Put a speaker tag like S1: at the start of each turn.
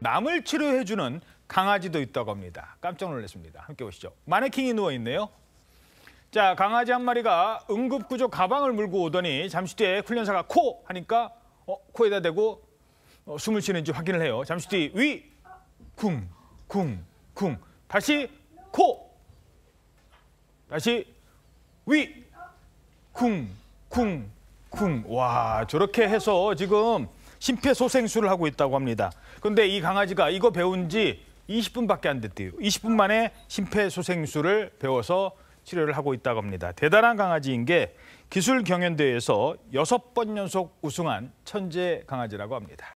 S1: 남을 치료해주는 강아지도 있다고 합니다. 깜짝 놀랐습니다. 함께 보시죠. 마네킹이 누워있네요. 자, 강아지 한 마리가 응급구조 가방을 물고 오더니 잠시 뒤에 훈련사가 코! 하니까 어, 코에다 대고 어, 숨을 쉬는지 확인을 해요. 잠시 뒤 위, 쿵, 쿵, 쿵. 다시 코! 다시 위, 쿵, 쿵, 쿵. 와, 저렇게 해서 지금 심폐소생술을 하고 있다고 합니다. 그런데 이 강아지가 이거 배운 지 20분밖에 안 됐대요. 20분 만에 심폐소생술을 배워서 치료를 하고 있다고 합니다. 대단한 강아지인 게 기술 경연대회에서 여번 연속 우승한 천재 강아지라고 합니다.